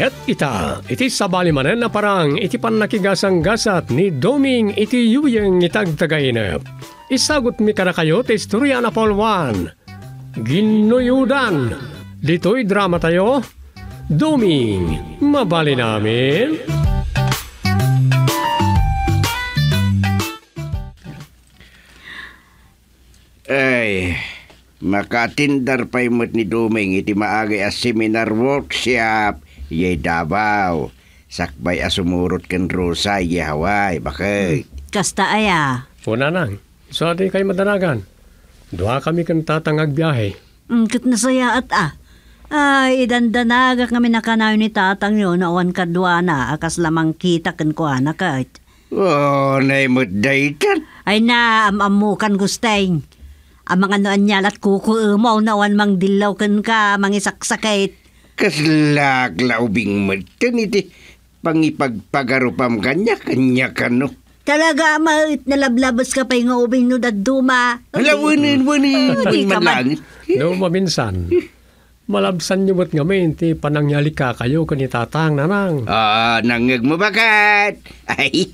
Ket ita, iti sabali manen na parang iti pannakigasang-gasat ni Doming iti yuyeng itagtagainep. Isagot mi kada kayo ti istorya na Paul 1. Ginuyudan, dito'y drama tayo. Doming, mabali namin. Ay, makatindar pa'y imot ni Doming iti maagay a seminar workshop Ye Davao. Sakbay asumurot ken rosa ye Hawaii. Bakit? Kasta aya. Una nang. So atin kay madanagan. Duha kami ken tatangag biyahe. Mm, kat nasaya at ah. Ay, idandanaga kami nakanayon ni tatang yun na awan kadwa na akas lamang kita ken ko anak kahit. Oh, naimudday ka. Ay na, amamukan gusteng. Amang ano anyalat kukuumaw na wan mang dilaw ken ka, mangisaksaket kaslag laubing matan iti pangipagpagarupam kanya kanya kano. Talaga, mait na lablabas ka pa'y nga ubing no daduma. Hala, wanin, wanin, wanin man langit. No, maminsan. Malabsan niyo ba't ngamin, ti panangyali ka kayo kani tatang nanang. Ah, nangag mo bakat. Ay,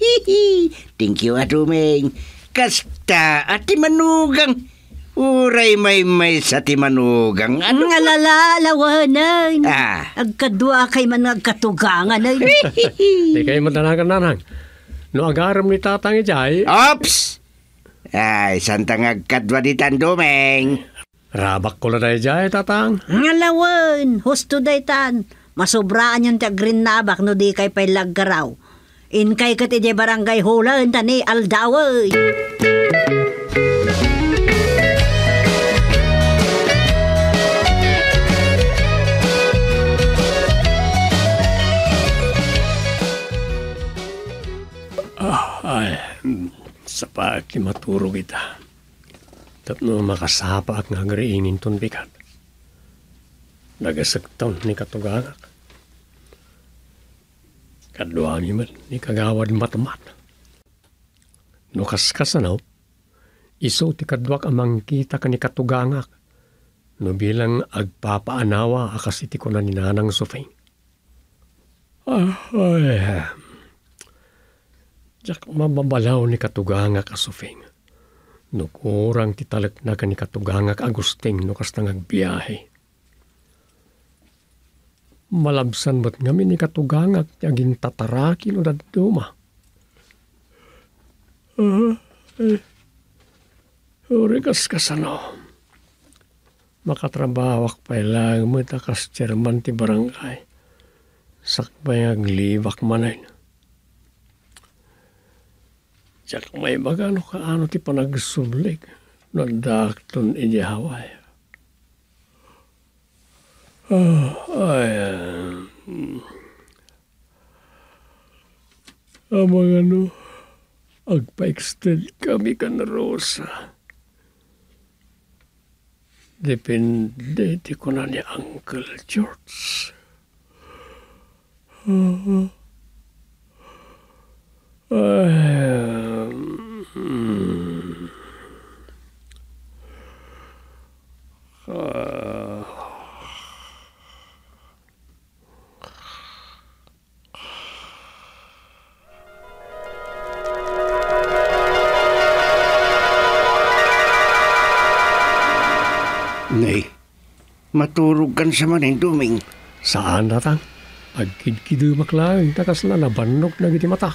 thank you, Atumeng. Kasta, ati manugang Uray may may sa timanugang. Ano? Nga lalawan. Ah. Agkadwa kay man agkatugangan. Di kayo matanang-tanang. No agaram ni tatang ijay. Ops! Ay, santang agkadwa di tandumeng. Rabak ko na ijay, tatang. Nga lawan. Husto day tan. Masubraan yung tagrin nabak no di kay pay laggaraw. Inkay kat ije barangay hulan tani aldawoy. Aldawoy. sa paaki maturo kita. Tapno makasapa at ngagriingin ton bikat. Nagasagtaon ni katugangak. Kadwa ni man ni kagawad matamat. No kaskasanaw, iso ti kadwak amang kita ka ni katugangak. No bilang agpapaanawa akas iti ko na sufeng. Ah, ay, jak mababalaw ni katuganga kasufing. Nukurang titalag na ka ni katuganga agusting nukas tangag biyahe. Malabsan ba't ngami ni katuganga agin tatarakin o daduma. Uh, ah, eh, urigas kasano. Makatrabawak pa ilang mo itakas German ti barangay. Sakbay ang libak manay na. Jak may magano ka ano ti panagsublik. Nagdakton iji haway. Oh, ah, ay, hmm. Amang ano, agpa-extend kami ka na Rosa. Depende ti ko na ni Uncle George. Oh, oh. Nay, matulog kan sa manin duming. Saan natang? Pagkidkidumak lang, takas na nabanok na giti mata.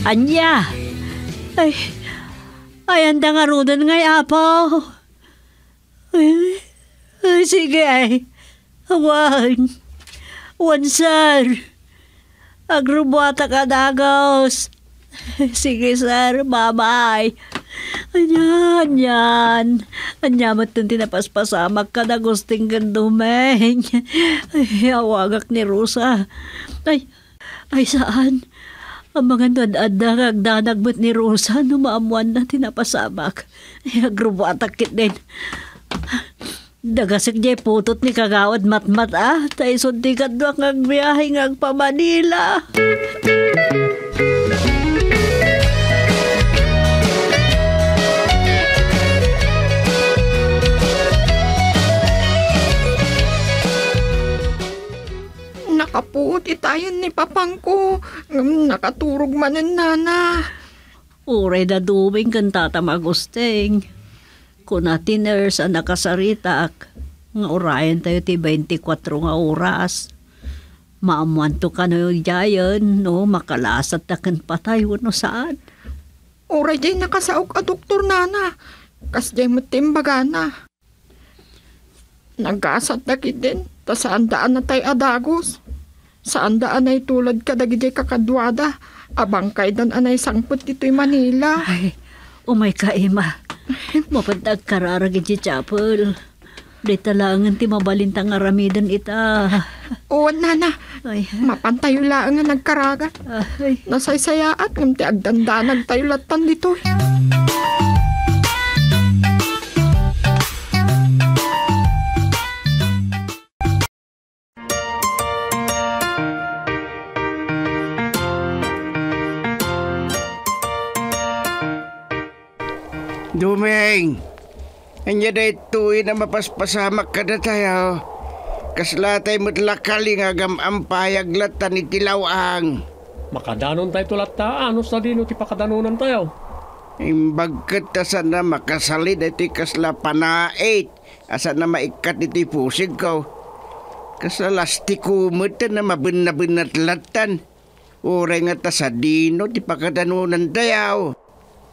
Anya! Ay, ay, anda nga rudan ngay apo. Ay, ay, sige ay. Awan. Wansan. Agrubuata ka dagaos. Sige sir, bye-bye. Anyan, anyan. Anyamat nung tinapaspasamak ka na gusting gandumeng. Ay, awagak ni Rosa. Ay, ay saan? Ang mga nanadara ang danagmat ni Rosa no maamuan na tinapasamak. Ay, agrubatakit din. Dagasig niya putot ni kagawad matmat ah. Tayo sundikat doang ang biyahe ng pamanila. Manila. Nakapuot itayon eh, ni papangko. Hmm, nakaturog man ang nana. Uray da duming kan tatamagusting. Kung natin nurse ang nakasaritak, nga orayan tayo ti 24 nga oras. Maamuanto ka na yung jayan, no? Makalasat na kan patay, wano saan? Uray day nakasaok a doktor nana. Kas day matimbaga na. Nagasat na kidin, ta saan daan na tay adagos. Saan daan ay tulad ka kadagijay kakadwada, abang kay dan anay sangpot dito'y Manila. Ay, umay ka, Ima. Mapantag kararag iti chapel. Di talangan ti mabalintang aramidan ita. Oo, nana. Ay. Mapantayo lang ang nagkaraga. Ay. Nasaysayaat ng ti agdandanag tayo latan dito. Ay. Hanya day tuwi na mapaspasamak ka na tayo. Kaslatay mo't lakaling agam ang payag ni Tilawang. Makadanon tayo tulat ta, anos na din ti pakadanunan tayo. Imbag kita sana makasalid iti kasla panaait. Asa na maikat iti pusig ko. Kasla lastiko mo na mabunabunat latan. Ure nga ta sa dino ti pakadanunan tayo.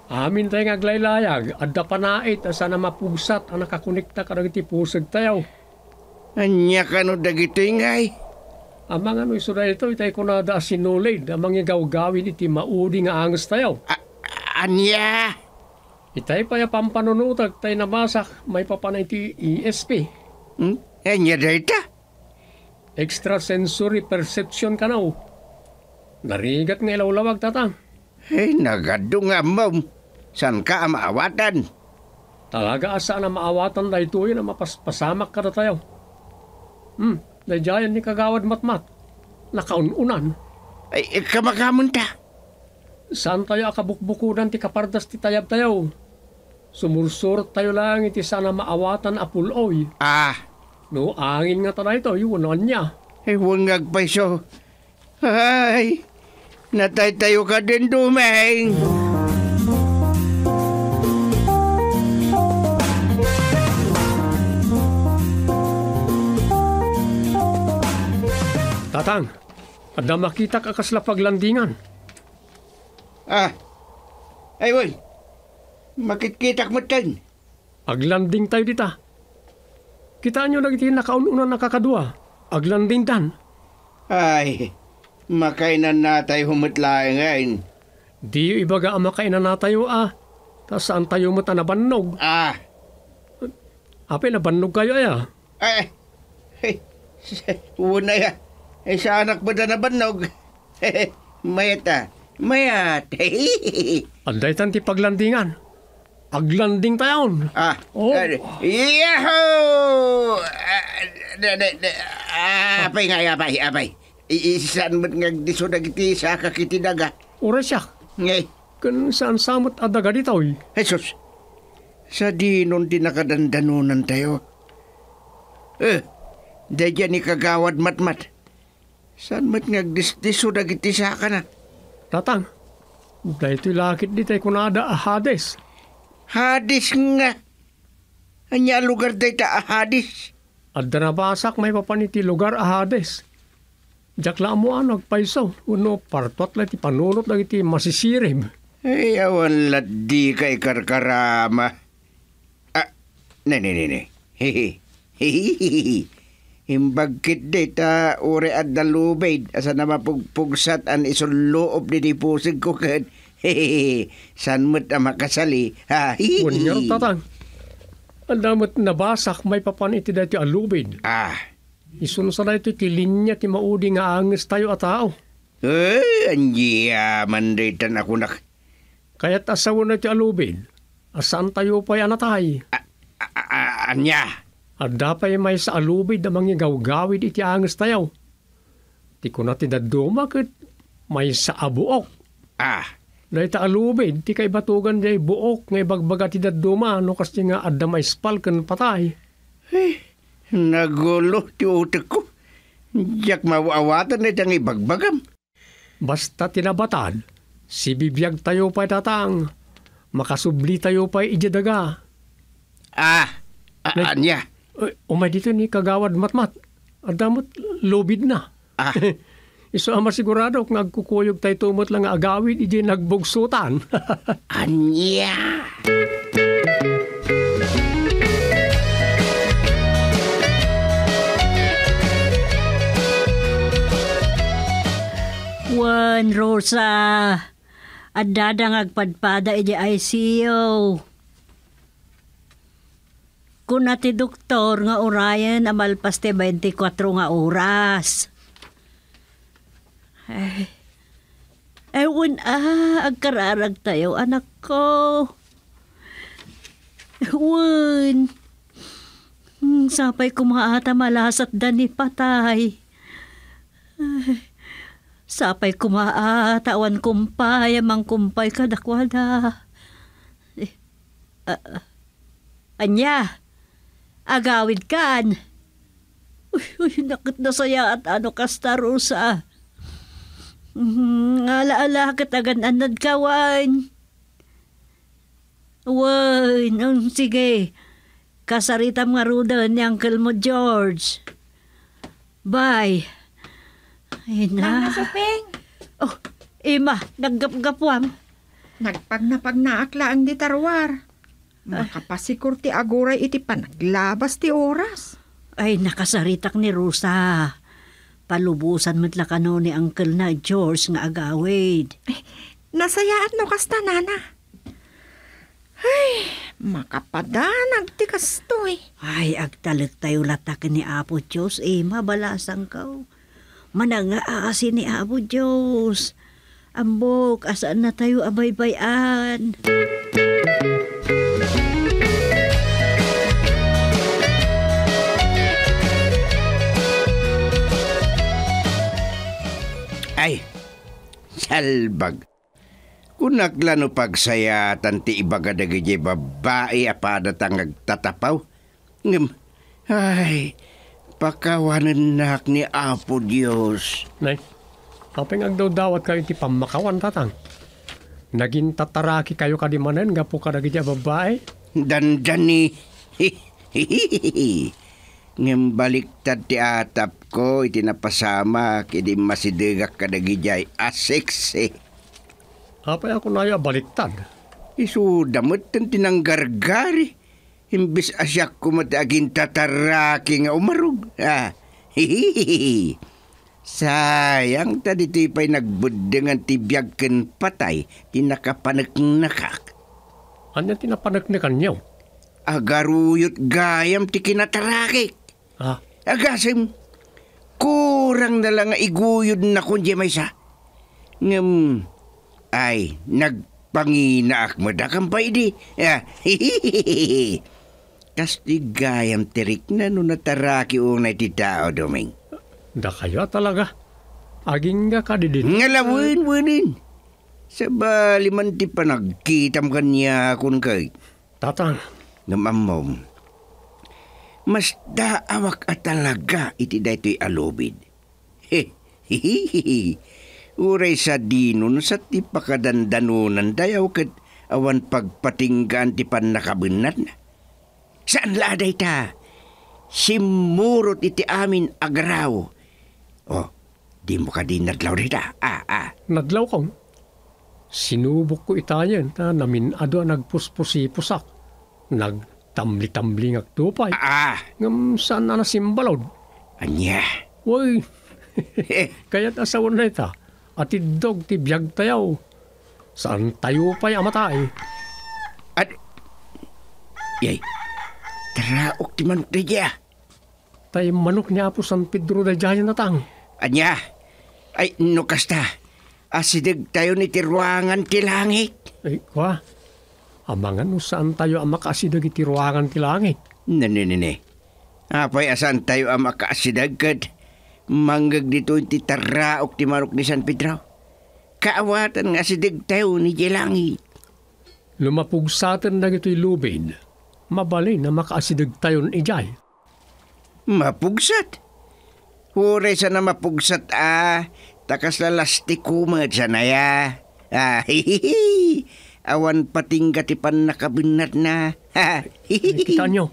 Amin tayo nga glaylayag, adda panait asa na mapusat ang nakakunikta karang iti pusag tayo. Anya ka no dagiti ngay? Amang ano isura ito, itay ko na da sinulid, amang igawgawin iti maudi nga angas tayo. anya? Itay pa ya pampanunutag, tay nabasak, may papanay ti ESP. Hmm? Anya data? Extrasensory perception ka na oh. Narigat nga ilawlawag tatang. Ay, nagadong amam. San ka maawatan? Talaga asa na maawatan da tuyo na mapaspasamak ka na tayo. Hmm, nadyayan ni kagawad matmat. Nakaununan. Ay, eh, kamagamon ta. Saan tayo akabukbukunan ti kapardas ti tayab tayo? Sumursur tayo lang iti sana maawatan apuloy. Ah. No, angin nga tanay ito, iwanan niya. Iwan nga paiso. Ay, natay tayo ka din dumeng. Tatang, ada makita ka kasla paglandingan. Ah, ay woy, makikita mo tayo. Aglanding tayo dita. Kita nyo nagiti nakaununa nakakadua. Aglanding dan. Ay, makainan na tayo humitlae eh, ngayon. Di ibaga ang makainan na tayo ah. Ta saan tayo mo tanabannog? Ah. Ape, nabannog kayo ay ah. Ay, ay, una ya. Eh, sa anak ba na nabanog? Mayata. Mayat. Anday tanti paglandingan. Paglanding tayon. Ah. Oh. Uh, yahoo! Ah, ah, ah, apay nga, apay, apay. Iisan mo't nga diso dagiti sa kakitinaga. Ura siya. Ngay. Kan saan samot adaga dito eh. Jesus. Sa di nun di nakadandanunan tayo. Eh, dadya ni kagawad matmat. -mat. Saan mat ngagdisdiso dagiti siya ka na? Tatang, dahito lakit di tayo kunada ahades. Ah, Hades nga. Anya lugar dahi ta ahadis. Ah, At danabasak may papaniti lugar ahades. Ah, Jakla mo ano agpaisaw. Uno, partot la ti panunot dagiti masisirim. Ay, awan lat di kay karkarama. Ah, ne, ne. Hehe. Hehehehe. Himbagkit di ta uri at dalubid. Asa na mapugpugsat ang isuloob di dipusig ko kan. Hehehe. San mo't na makasali. Ha, hihi. Kunyang tatang. Ang damot nabasak may papaniti dati alubid. Ah. Isunsa ito ti linya ti maudi nga angis tayo at tao. Eh, anjiya, mandaitan ako nak. Kaya't asawa na ti alubid. Asan tayo pa'y anatay? A- a- a- anya? At dapay may sa alubid na mga gawgawid iti angas tayo. Ti ko na ti daduma kat may sa abuok. Ah! Na ita alubid, ti kay batugan day buok ngay bagbaga ti daduma no kasi nga adda may spalkan patay. Eh, nagulo ti utak ko. Diyak mawawatan na itang ibagbagam. Basta tinabatan, si bibiyag tayo pa tatang, makasubli tayo pa ijadaga. Ah, a- anya umay dito ni kagawad matmat. At damot lobid na. Ah. Iso ama sigurado kung agkukuyog tayo tumot lang agawid, iji nagbugsutan. Anya! Juan Rosa, adadang agpadpada iji ICO. Kun ati doktor nga orayan amal paste 24 nga oras. Ay, ewan ah, agkararag tayo, anak ko. Ewan. Hmm, sapay kumaata malasat ni patay. Ay, sapay kumaata wan kumpay, amang kumpay kadakwada. Eh, uh, uh, anya, agawid kan. Uy, uy, nakit na saya at ano kasta rusa. Mm, mm-hmm, ala-ala katagan anad kawan. Uy, nung sige, kasarita mga ruda ni Uncle mo George. Bye. Ay na. Nana Oh, Ima, naggapgapwam. Nagpagnapag na akla ang ditarwar. Makapasikur ti Agoray iti panaglabas ti oras. Ay, nakasaritak ni Rosa. Palubusan mitla kano ni Uncle na George nga agawid. Ay, eh, nasayaat no kasta, Nana. Ay, makapadanag ti kastoy. Eh. Ay, agtalit tayo latak ni Apo Diyos, eh, mabalasang kao. Oh. Mananga ni Apo Diyos. Ambok, asaan na tayo abaybayan? Music Ay, salbag. Kunaklano pagsayatan ti ibaga dagiti babae apada tangag tatapaw. Ngam, ay, pakawanan nak ni Apo Diyos. Nay, apeng daw dawat kayo ti pamakawan tatang. Naging tataraki kayo kadimanen nga po ka dagiti babae. Dandani. Hihihihi ngem baliktad ti atap ko iti napasama kidi masidegak kadagijay aseks ah, eh. Apay ako naya baliktad. Isu damit ten tinanggargari. Imbis asyak ko matagin tataraki nga umarog. Ah, Sayang ta dito'y pa'y nagbudengan tibiyag ken patay, tinakapanaknakak. Ano tinapanaknakan niyo? Agaruyot gayam ti kinatarakik. Ah. Agasim, kurang na lang iguyod na kundi may sa. Ngam, ay, nagpanginaak mo da kampay di. Ah, Kastigayam tirik na no nataraki unay ti tao, Doming. Da kayo talaga. Aging nga ka di din. Ngalawin, winin. Sa baliman ti panagkitam kanya kun kay. Tatang. Ngamamom mas daawak at talaga iti daytoy alubid. uray sa dinon sa ti pakadandanunan dayaw ket awan pagpatinggan ti panakabunan Saan laday ta? Simurot iti amin agraw. Oh, di mo ka din nadlaw rita. Ah, ah. Nadlaw kong? Sinubok ko itayan ta namin ado nagpuspusipusap. Nag tamli-tamli ak tupay. Ah! Ngam saan na nasimbalod? Anya? Uy! Eh. Kaya't asawan na ita. Atidog ti biyag tayaw. Saan tayo pa'y amatay? Eh? At... Yay! Taraok ti manok na dya. Tay manok niya po San Pedro da dya natang. Anya? Ay, nukasta. Asidig tayo ni tiruangan ti langit. Ay, kwa? Amangan no saan tayo ang makasidag iti ruangan ti langit. Nanini. Apay asan tayo ang makasidag kad manggag dito iti taraok ti marok ni San Pedro. Kaawatan nga sidig tayo ni Jelangi. Lumapog sa atin na ito'y lubid. Mabalay na makaasidag tayo ni Jay. Mapugsat? Hure sa na mapugsat ah. Takas lalasti kumad sanaya. Ah, hihihi. Ah, awan pating gatipan nakabinat na. kita nyo.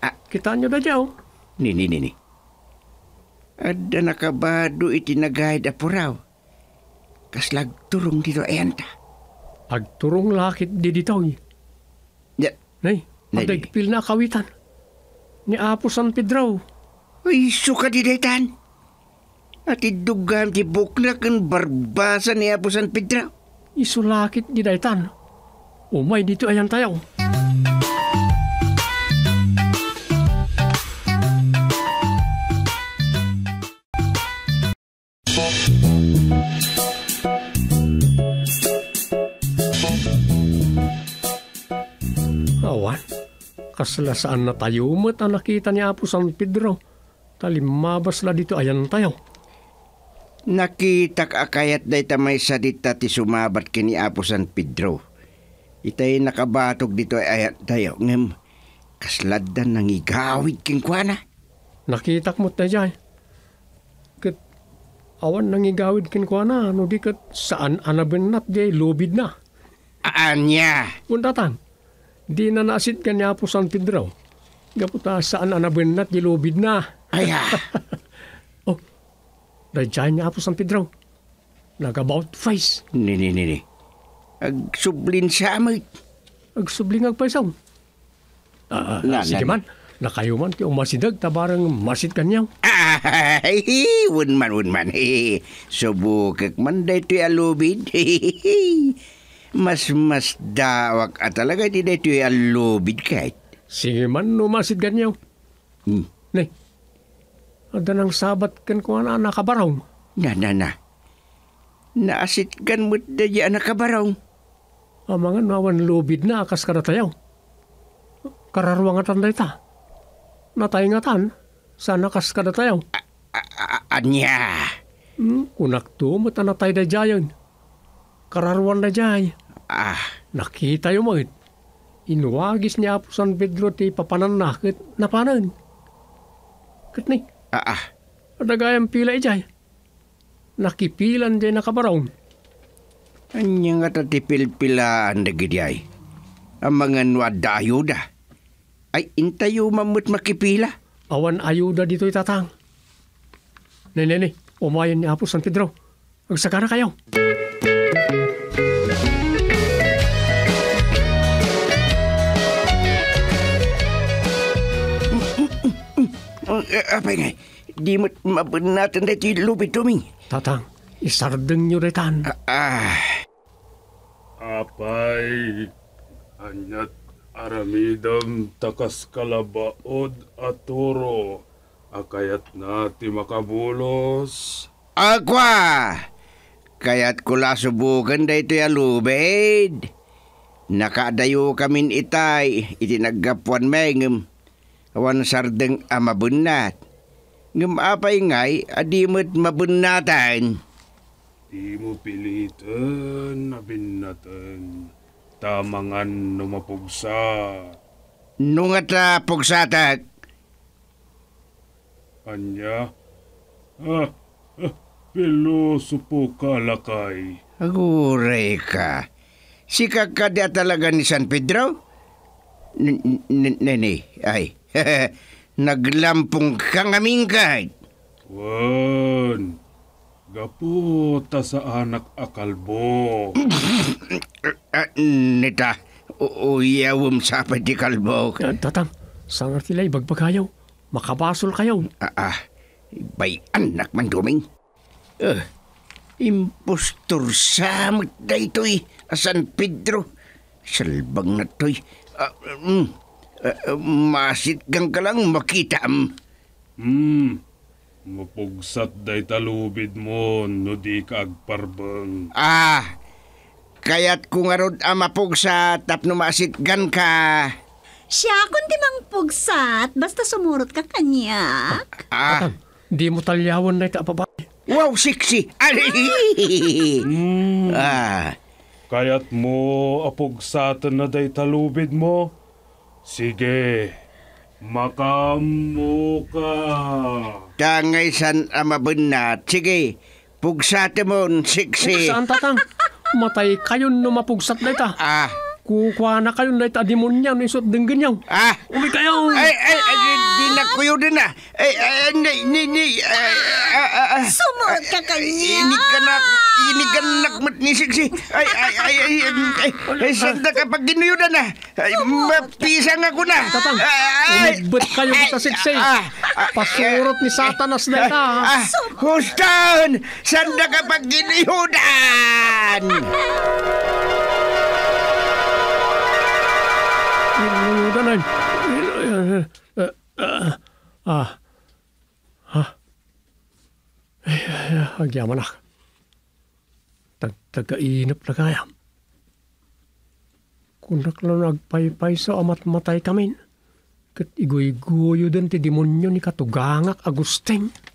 Ah. Kita nyo da dyaw. Oh. Ni, ni, ni, ni. Ada nakabado itinagay da puraw. Kas lagturong dito ayanta. Eh, Agturong lakit di ditaw ni. Eh. Ya. Nay, pagdagpil na kawitan. Ni Apo San Pedraw. Ay, suka di daytan. At idugam ti buknak ang barbasa ni Apo San Pedraw. Isulakit di daytan. Umay, dito ayan tayo. Awan, kasalasaan na tayo umat ang nakita ni Apo San Pedro. Talimabas na dito ayan tayo. Nakita ka kayat day tamay sadita ti sumabat kini Apo San Pedro Itay nakabatog dito ay tayo ngem. Kasladan nang igawid king kuana. Nakitak mo tayo jay. Kat awan nang igawid king kuana. Ano di kat saan anabinat jay lobid na. Aanya. Puntatan. Di na nasit kanya po San Pedro. Gaputa saan anabinat di lobid na. Aya. Ah. oh. Dajay niya po San Pedro. Nag-about face. Ni, ni, ni, ni. Agsublin siya, may. Agsublin ang pasaw. Ah, nga, ah, sige man. Nakayo man, kayong masidag, tabarang masit kanyang. Ay, un man, un man. Subukak man da ito'y alubid. Mas mas dawak at talaga di da ito'y alubid kahit. Sige man, umasid kanyaw. Hmm. Nay, ada nang sabat kan ko na nakabaraw. Na, na, na. Naasit kan mo da di nakabaraw amangan nawan lubid na akas kada tayaw. Kararwangatan na ita. Natayngatan, sana kas kada tayaw. Anya! Hmm, kunak to, matanatay na jayon. Kararwan na jay. Ah. Nakita yung mga eh. Inuwagis niya po San Pedro ti papanan na kit napanan. Kit ni. Ah ah. Adagayang pila ijay. Eh, Nakipilan jay nakabaraon. Anyang ta atipilpilaan na gidyay. Ang mga nwada ayuda. Ay intayo mamut makipila. Awan ayuda dito itatang. Nenene, umayan ni Apo San Pedro. Agsakara kayo. Ah, Apa ngay? Di mo mabunatan dito yung lubid Tatang, isardeng nyo retan. Ah, ah. Apay, anyat aramidam takas kalabaod aturo, akayat na ti makabulos. Agwa! Kaya't kula subukan da ito yalubed. Nakadayo kamin itay, itinaggapuan mengem. Awan sardeng amabunat. Ngam apay ngay, adimat mabunnatan. Di mo pilitan na binatan. Tamangan numapugsa. Nungat na pugsatag. Anya? Ah, ah, pilosopo ka lakay. Aguray ka. Si kakadya talaga ni San Pedro? Nene, ay. Naglampong kang aming kahit. Juan, Gaputa sa anak akalbo. Ah, nita, uyawom sa pati kalbo. Ah, tatang, saan kila ibagpagayaw? Makabasol kayo. Ah, ah. Bay anak man duming. Uh, impostor sa magda ito'y San Pedro. Salbang na to'y. Uh, um, uh, masit kang ka lang makita am. Hmm. Mapugsat day talubid mo, no di ka agparbang. Ah, kaya't kung arod ang mapugsat, tapno maasitgan ka. Siya, kundi mang pugsat, basta sumurot ka kanyak. Ah, ah. di mo talyawan na ito, babae. Wow, siksi! Ali! mm. ah. Kaya't mo apugsat na day talubid mo. Sige, Makamu ka. Tangay san amabun na. Sige, pugsate mo siksi. Saan tatang? Matay kayo no mapugsat na ita. Ah. Kukuha na kayo na ita. Di mo niyan, isot din ganyan. Ah. Umi kayo. Ay, ay, ay nakuyo din na. Ay, ay, ni, ni, ni, ay, ay, ay, Sumod ka kanya. Eh, inig ka na, inig ka na, nisig si. Ay, ay, ay, ay, ay, ay, sanda ka pag ginuyo na na. Ay, mapisang ako na. Tatang, umagbot kayo kita siksay. Ah, ah, ah, Pasurot ni satanas na na. Hustan, sanda ka pag ginuyo na. hagyamanak. Tag Tagainap na kaya. Kung naklo nagpaypay sa amat matay kamin, kat igoy-goyo din ti demonyo ni Katugangak Agustin. Agustin.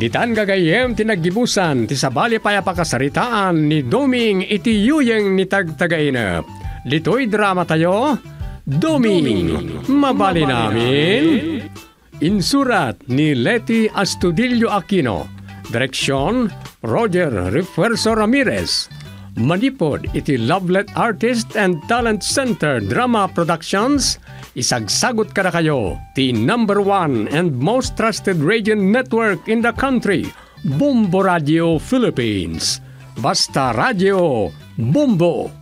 Ditan gagayem tinaggibusan, ti sabali payapakasaritaan ni Doming iti yuyeng ni tagtagainap. Litoy drama tayo, Doming, mabali, namin. Insurat ni Leti Astudillo Aquino. Direksyon, Roger Refuerzo Ramirez. Manipod iti Lovelet Artist and Talent Center Drama Productions – Isagsagot ka na kayo, the number one and most trusted radio network in the country, Bombo Radio Philippines. Basta Radio Bombo!